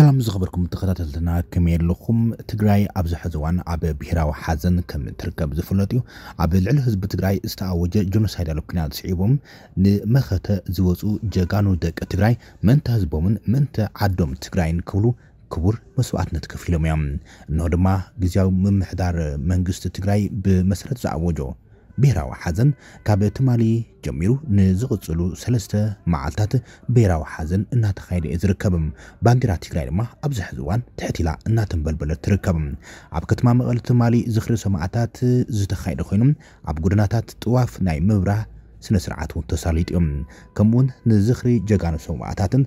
ሰላም ዝኽበርኩም ተኸታተልትና ከመይ ኣለኹም ትግራይ ኣብዚ ሕዚ እዋን ኣብ ብሄራዊ ሓዘን ከም እትርከብ ዝፍለጥ እዩ ኣብ ልዕሊ ህዝቢ ትግራይ ዝተኣወጀ ጆኖሳይዳዊ ኩናት ስዒቦም ንመኸተ ዝወፁ ጀጋኑ ደቂ ትግራይ ምእንታ ህዝቦምን ምእንታ ዓዶም ትግራይን ክብሉ ክቡር መስዋዕትነት ከፊሎም እዮም እንሆ ድማ ግዜያዊ ምምሕዳር መንግስቲ ትግራይ ብመሰረት ዝኣወጆ ብሔራዊ ሓዘን ካብ ትማሊ ጀሚሩ ንዝቕፅሉ ሰለስተ መዓልትታት ብሔራዊ ሓዘን እናተኻየደ እየ ዝርከብ ባንዴራ ትግራይ ድማ ኣብዚ ሕዚ እዋን ትሕት ኢላ እናተንበልበለት ትርከብ ኣብ ከተማ መቐለ ትማሊ ዝኽሪ ሰማዕታት ዝተኻየደ ኮይኑ ኣብ ጎደናታት ጥዋፍ ናይ ምብራህ ስነ ስርዓት እውን ተሳሊጡ እዮም ከምኡውን ንዝኽሪ ጀጋኑ ሰማዕታትን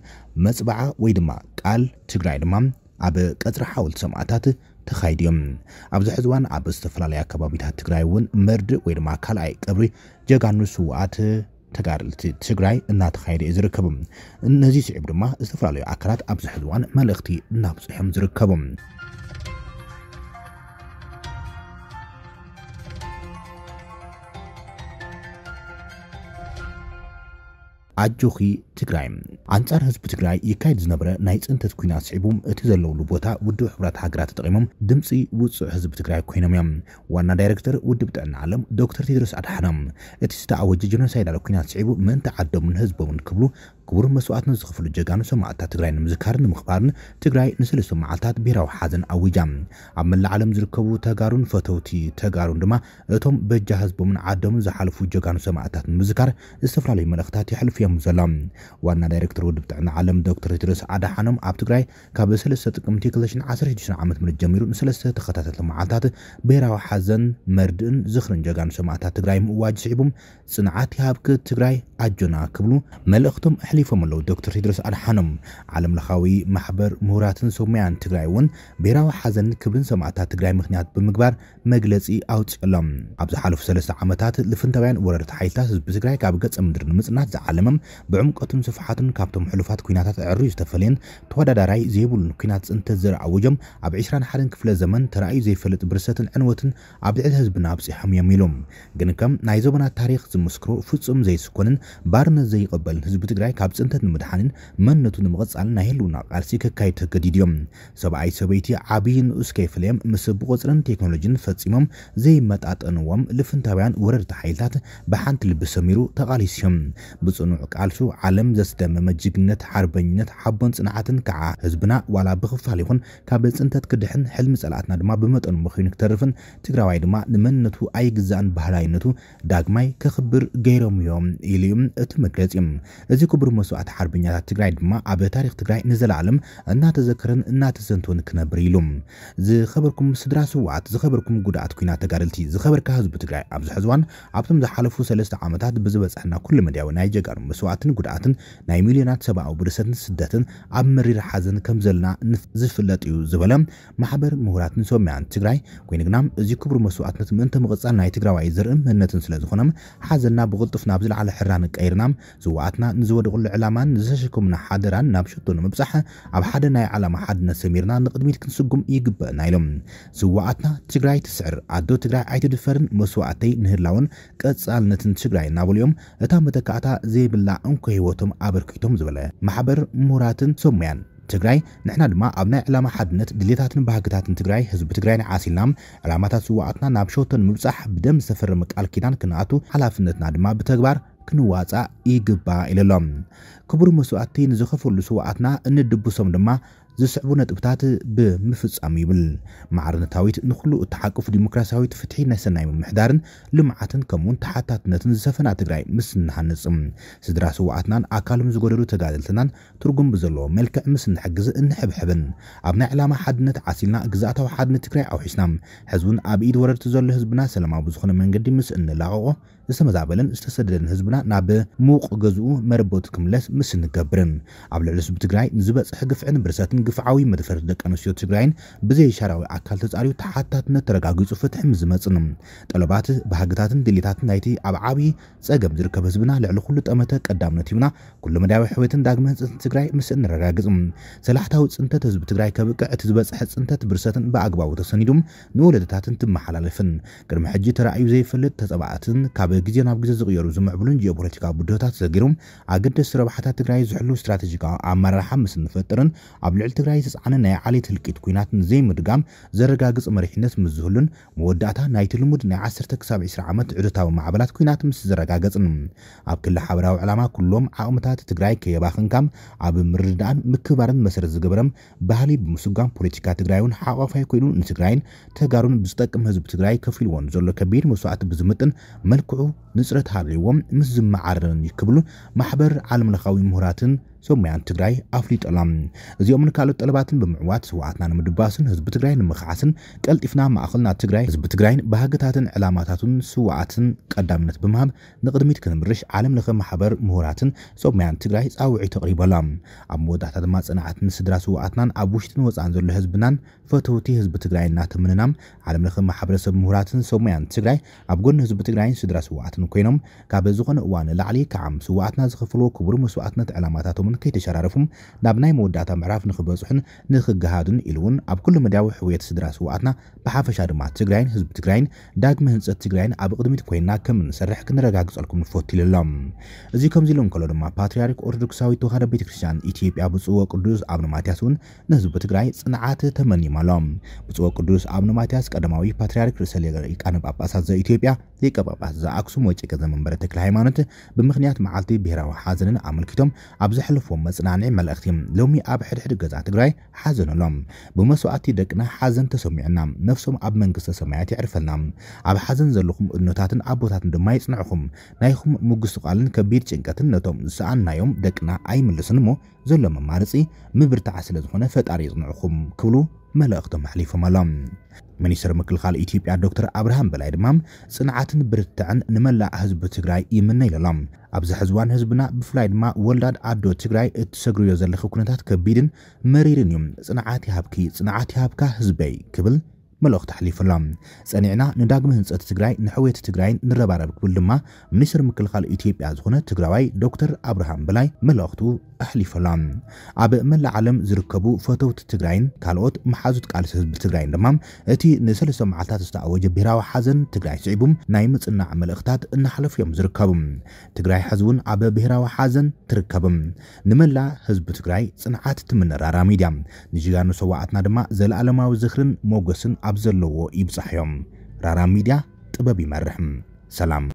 መፅባዓ ወይ ድማ ቃል ትግራይ ድማ ኣብ ቀፅሪ ሓወልቲ ሰማዕታት ተኻይዱ እዮም ኣብዚ ሕዚ እዋን ኣብ ዝተፈላለዩ ኣከባቢታት ትግራይ እውን መርድእ ወይ ድማ ካልኣይ ቀብሪ ጀጋኑ ስውኣት ተጋርልቲ ትግራይ እናተኻየደ እዩ ዝርከቡ ነዚ ስዒቡ ድማ ዝተፈላለዩ ኣካላት ኣብዚ ሕዚ እዋን መልእኽቲ እናብፅሖም ዝርከቡ ኣጆኺ ትግራይ ኣንጻር ህዝቢ ትግራይ ይካየድ ዝነበረ ናይ ፅንተት ኩናት ስዒቦም እቲ ዘለውሉ ቦታ ውድብ ሕብራት ሃገራት ተጠቒሞም ድምፂ ውፅእ ህዝቢ ትግራይ ኮይኖም እዮም ዋና ዳይረክተር ውድብ ጥዕና ዓለም ዶክተር ቴድሮስ ኣድሓኖም እቲ ዝተኣወጀ ጀኖሳይዳዊ ኩናት ስዒቡ ምእንቲ ዓዶምን ህዝቦምን ክብሉ ክቡር መስዋዕትን ዝኽፍሉ ጀጋኑ ሰማዕታት ትግራይ ንምዝካር ንምኽባርን ትግራይ ንሰለስተ መዓልታት ብሔራዊ ሓዘን ኣውጃ ኣብ መላእ ዓለም ዝርከቡ ተጋሩን ፈተውቲ ተጋሩን ድማ እቶም በጃ ህዝቦምን ዓዶምን ዝሓለፉ ጀጋኑ ሰማዕታት ንምዝካር ዝተፈላለዩ መልእኽትታት ይሕልፍ እዮም ዘሎ ዋና ዳይረክተር ውድብ ጥዕና ዓለም ዶክተር ቴድሮስ ኣድሓኖም ኣብ ትግራይ ካብ 3 ጥቅምቲ 216 ዓመት ምት ጀሚሩ ንሰለስተ ተኸታተልቲ መዓልታት ብሔራዊ ሓዘን መርድእን ዝኽርን ጀጋኑ ሰማዕታት ትግራይ ምእዋጅ ስዒቡም ፅንዓት ይሃብክ ትግራይ ኣጆና ክብሉ መልእኽቶም ሕሊ ሓሊፎም ኣለዉ ዶክተር ቴድሮስ ኣድሓኖም ዓለም ለኻዊ ማሕበር ምሁራትን ሰሙያን ትግራይ እውን ብሔራዊ ሓዘንን ክብርን ሰማዕታት ትግራይ ምክንያት ብምግባር መግለፂ ኣውፅሎም ኣብ ሓለፉ ሰለስተ ዓመታት ልፍንታውያን ወረርቲ ሓይልታት ህዝቢ ትግራይ ካብ ገፀ ምድሪ ንምፅናት ዝዓለመም ብዕምቀቱን ስፍሓቱን ካብቶም ሕሉፋት ኩናታት ዕርዩ ዝተፈለየን ተወዳዳራይ ዘይብሉን ኩናት ፅንተት ዘረኣወጆም ኣብ 21 ክፍለ ዘመን ተረኣዩ ዘይፈልጥ ብርሰትን ዕንወትን ኣብ ልዕሊ ህዝብና ኣብፂሖም እዮም ኢሉ ግን ከም ናይ ዘመናት ታሪክ ዝምስክሩ ፍፁም ዘይስኮንን ባርነት ዘይቀበልን ህዝቢ ትግራይ ካብ ፅንተት ንምድሓንን መንነቱ ንምቕፃል ናይ ህልውና ቃልሲ ክካይድ ተገዲድ እዮም ሰብኣይ ሰበይቲ ዓብዪ ንኡስ ከይፍለዮም ምስ ብቁፅርን ቴክኖሎጂን ፈፂሞም ዘይመጣጠንዎም ልፍንታውያን ወረድቲ ሓይልታት ብሓንቲ ልቢ ሰሚሩ ተቓሊስ እዮም ብፅኑዕ ቃልሱ ዓለም ዘስደመመ ጅግነት ሓርበኝነት ሓቦን ፅንዓትን ከዓ ህዝብና ዋላ ብክፋል ይኹን ካብ ፅንተት ክድሕን ሕልሚ ፀላእትና ድማ ብመጠኑ መኺኑ ክተርፍን ትግራዋይ ድማ ንመንነቱ ኣይግዛእን ባህላይነቱ ዳግማይ ከኽብር ገይሮም እዮም ኢሉ እቲ መግለፂ እዩ እዚ ክቡር ክቡር መስዋዕት ሓርበኛታት ትግራይ ድማ ኣብ ታሪክ ትግራይ ንዘለኣለም እናተዘከረን እናተዘንቶን ክነብር ኢሉ ዝኸበርኩም ስድራ ስዋዓት ዝኸበርኩም ጉዳኣት ኩና ተጋደልቲ ዝኸበርካ ህዝቢ ትግራይ ኣብዚ ሕዝዋን ኣብቶም ዝሓለፉ ሰለስተ ዓመታት ብዝበፅሕና ኩሉ መድያዊ ናይ ጀጋኑ መስዋዕትን ጉድኣትን ናይ ሚልዮናት ሰብኣዊ ብርሰትን ስደትን ኣብ መሪር ሓዘን ከም ዘለና ዝፍለጥ እዩ ዝበለ ማሕበር ምሁራትን ሰሚያን ትግራይ ኮይኑ ግና እዚ ክቡር መስዋዕትነት ምእንቲ ምቕፃል ናይ ትግራዋይ ዝርኢ ምህነትን ስለዝኾነ ሓዘና ብቕልጡፍ ናብ ዝለዓለ ሕራን ቀይርና ዝዋዓትና ንዝወድቁ ንጥቀመሉ ዕላማን ዝተሸከሙና ሓደራን ናብ ሸቶ ንምብፃሕ ኣብ ሓደ ናይ ዓላማ ሓድነት ሰሚርና ንቅድሚት ክንስጉም ይግበአና ኢሎም ዝዋኣትና ትግራይ ትስዕር ኣዶ ትግራይ ኣይትድፈርን መስዋእተይ ንህላውን ቀፃልነትን ትግራይ እናበልዮም እታ መተካእታ ዘይብላ እንኮ ሂወቶም ኣበርኪቶም ዝበለ ማሕበር ምሁራትን ሰሙያን ትግራይ ንሕና ድማ ኣብ ናይ ዕላማ ሓድነት ድሌታትን ባህግታትን ትግራይ ህዝቢ ትግራይ ንዓሲልና ዕላማታት ዝዋኣትና ናብ ሸቶ ንምብፃሕ ብደም ዝተፈረመ ቃል ኪዳን ክንኣቱ ሓላፍነትና ድማ ብተግባር ክንዋፃእ ይግባእ ኢሉ ኣሎም ክቡር መስዋዕቲ ንዝኸፈሉ ስዋዓትና እንድብሶም ድማ ዝስዕቡ ነጥብታት ብምፍጻም ይብል ማዕርነታዊት ንኹሉ እተሓቅፉ ዲሞክራሲያዊት ፍትሒ ናይ ሰናይ ምምሕዳርን ልምዓትን ከምኡውን ተሓታትነትን ዝሰፈና ትግራይ ምስ ንሃንጽ ስድራ ስዋዓትናን ኣካሎም ዝጎደሉ ተጋደልትናን ትርጉም ብዘለዎ መልክዕ ምስ ንሕግዝ እንሕብሕብን ኣብ ናይ ዕላማ ሓድነት ዓሲልና ግዛእታዊ ሓድነት ትግራይ ኣውሒስና ሕዝብን ኣብ ኢድ ወረርቲ ዘሎ ህዝብና ሰላማዊ ብዝኾነ መንገዲ ምስ እንላቐቆ ዝተመዛበለን ዝተሰደደን ህዝብና ናብ ምውቕ ገዝኡ መረቦት ክምለስ ምስ ንገብርን ኣብ ልዕሊ ህዝቢ ትግራይ ንዝበፅሐ ግፍዕን ብርሰትን ግፍዓዊ መድፈር ደቂ ኣንስትዮ ትግራይን ብዘይ ሸራዊ ኣካል ተፃርዩ ተሓታትነት ተረጋጊፁ ፍትሕም ዝመፅን ጠለባት ባህግታትን ድሌታትን ናይቲ ኣብ ዓብዪ ፀገም ዝርከብ ህዝብና ልዕሊ ኩሉ ጠመተ ቀዳምነት ይሁና ኩሉ መዳዊ ሕወትን ዳግመ ህንፅትን ትግራይ ምስእ ንረጋግፅ ሰላሕታዊ ፅንተት ህዝቢ ትግራይ ከብቅዕ እቲ ዝበፅሐ ፅንተት ብርሰትን ብኣግባቡ ተሰኒዱ ንወለድታትን ትመሓላለፍን ቅድሚ ሕጂ ተራእዩ ዘይፈልጥ ተፀባእትን ካብ ግዜ ናብ ግዜ ዝቕየሩ ዝምዕብሉን ጂኦፖለቲካዊ ብድሆታት ዘጊሮም ኣገደስ ረብሓታት ትግራይ ዝሕሉ ስትራቴጂካዊ ኣመራርሓ ምስ ንፈጥርን ኣብ ልዕሊ ክልል ትግራይ ዝፀዓነ ናይ ዓሌት ህልቂት ኩናት ንዘይምድጋም ዘረጋግፅ መሪሕነት ምስ ዝህሉን መወዳእታ ናይቲ ልሙድ ናይ 10 ክሳብ 20 ዓመት ዕድታዊ ማዕበላት ኩናት ምስ ዘረጋገፅን ኣብ ክልል ሓበራዊ ዕላማ ኩሎም ዓቕምታት ትግራይ ከየባኽንካም ኣብ ምርድዳእን ምክባርን መሰረት ዝገበረም ባህሊ ብምስጓም ፖለቲካ ትግራይ እውን ሓቋፋይ ኮይኑ ንትግራይን ተጋሩን ብዝጠቅም ህዝቢ ትግራይ ከፊልዎን ዘሎ ከቢድ መስዋዕቲ ብዝምጥን መልክዑ ንፅረት ሃልይዎም ምስ ዝመዓረን ይክብሉ ማሕበር ዓለምለኻዊ ምሁራትን ሶማያን ትግራይ ኣፍሊጠሎም እዚኦምን ካልኦት ጠለባትን ብምዕዋት ስዋዓትና ንምድባስን ህዝቢ ትግራይ ንምክዓስን ቀልጢፍና ማእኸልና ትግራይ ህዝቢ ትግራይን ባህግታትን ዕላማታትን ስዋዓትን ቀዳምነት ብምሃብ ንቅድሚት ክንምርሽ ዓለም ለኸ ማሕበር ምሁራትን ሶማያን ትግራይ ፃውዒ ኣቕሪበሎም ኣብ መወዳእታ ድማ ፅንዓትን ስድራ ስዋዓትናን ኣብ ውሽጥን ወፃእን ዘሎ ህዝብናን ፈተውቲ ህዝቢ ትግራይ እናተምንናም ዓለም ለኸ ማሕበረሰብ ምሁራትን ሶማያን ትግራይ ኣብ ጎኒ ህዝቢ ትግራይን ስድራ ስዋዓትን ኮይኖም ካብ ዝኾነ እዋን ላዕሊ ከዓም ስዋዓትና ዝኸፍልዎ ክቡር መስዋዕትነት ዕላማታቶምን እውን ከይተሸራረፉም ናብ ናይ መወዳእታ ምዕራፍ ንክበፅሑን ንክገሃዱን ኢሉ እውን ኣብ ኩሉ መዳዊ ሕውየት ስድራ ስዋኣትና ብሓፈሻ ድማ ትግራይን ህዝቢ ትግራይን ዳግሚ ህንፀት ትግራይን ኣብ ቅድሚት ኮይና ከም ንሰርሕ ክንረጋግፀልኩም ንፈት ኢሉሎም እዚ ከምዚ ኢሉ እንከሎ ድማ ፓትርያርክ ኦርቶዶክሳዊ ተዋህዶ ቤተክርስትያን ኢትዮጵያ ብፅዎ ቅዱስ አቡነ ማትያስ እውን ንህዝቢ ትግራይ ፅንዓት ተመኒማሎም ብፅዎ ቅዱስ አቡነ ማትያስ ቀዳማዊ ፓትርያርክ ርእሰ ሊቃነ ጳጳሳት ዘኢትዮጵያ ሊቀ ጳጳስ ዘኣክሱም ወጭ ዘመንበረ መንበረ ተክለ ሃይማኖት ብምክንያት መዓልቲ ብሄራዊ ሓዘንን ኣመልኪቶም ኣብ ዝሕልፍ ዘሕለፎም መጽናዕዒ መልእኽቲ ሎሚ ኣብ ሕድሕድ ገዛ ትግራይ ሓዘነሎም ብመስዋዕቲ ደቅና ሓዘን ተሰሚዑና ነፍሶም ኣብ መንግስተ ሰማያት ይዕርፈልና ኣብ ሓዘን ዘለኹም እኖታትን ኣቦታትን ድማ ይፅንዕኹም ናይኹም ምጉስ ቃልን ከቢድ ጭንቀትን ነቶም ዝሰኣናዮም ደቅና ኣይምልስን እሞ ዘሎ መማርፂ ምብርታዓ ስለ ዝኾነ ፈጣሪ ይፅንዕኹም ክብሉ መልእኽቶም ኣሕሊፎም ኣሎም ሚኒስትር ምክልኻል ኢትዮጵያ ዶክተር ኣብርሃም በላይ ድማ ጽንዓትን ብርትዕን ንመላእ ህዝቢ ትግራይ ይምነ ኢለሎም ኣብዚ ሕዝዋን ህዝብና ብፍላይ ድማ ወላድ ኣዶ ትግራይ እትሰግርዮ ዘለኺ ኩነታት ከቢድን መሪርን እዩ ጽንዓት ይሃብኪ ጽንዓት ይሃብካ ህዝበይ ክብል መልእኽቲ ሓሊፉሎም ጸኒዕና ንዳግመ ህንፀት ትግራይ ንሕውየት ትግራይን ንረባረብ ክብል ድማ ሚኒስትር ምክልኻል ኢትዮጵያ ዝኾነ ትግራዋይ ዶክተር ኣብርሃም በላይ መልእኽቱ ኣሕሊፉሎም ኣብ መላእ ዓለም ዝርከቡ ፈተውቲ ትግራይን ካልኦት መሓዙት ቃልሲ ህዝቢ ትግራይን ድማ እቲ ንሰለስተ መዓልታት ዝተኣወጀ ብሔራዊ ሓዘን ትግራይ ስዒቡም ናይ ምጽናዕ መልእኽታት እናሓለፉ እዮም ዝርከቡ ትግራይ ሕዚ እውን ኣብ ብሔራዊ ሓዘን ትርከብ ንመላእ ህዝቢ ትግራይ ጽንዓት ትምነራራሚ ድያ ንጅጋኑ ሰዋዕትና ድማ ዘለኣለማዊ ዝኽርን ሞገስን ኣብ ኣብ ዘለዎ ይብፃሕ እዮም ራራ ሚድያ ጥበብ ይመርሕ ሰላም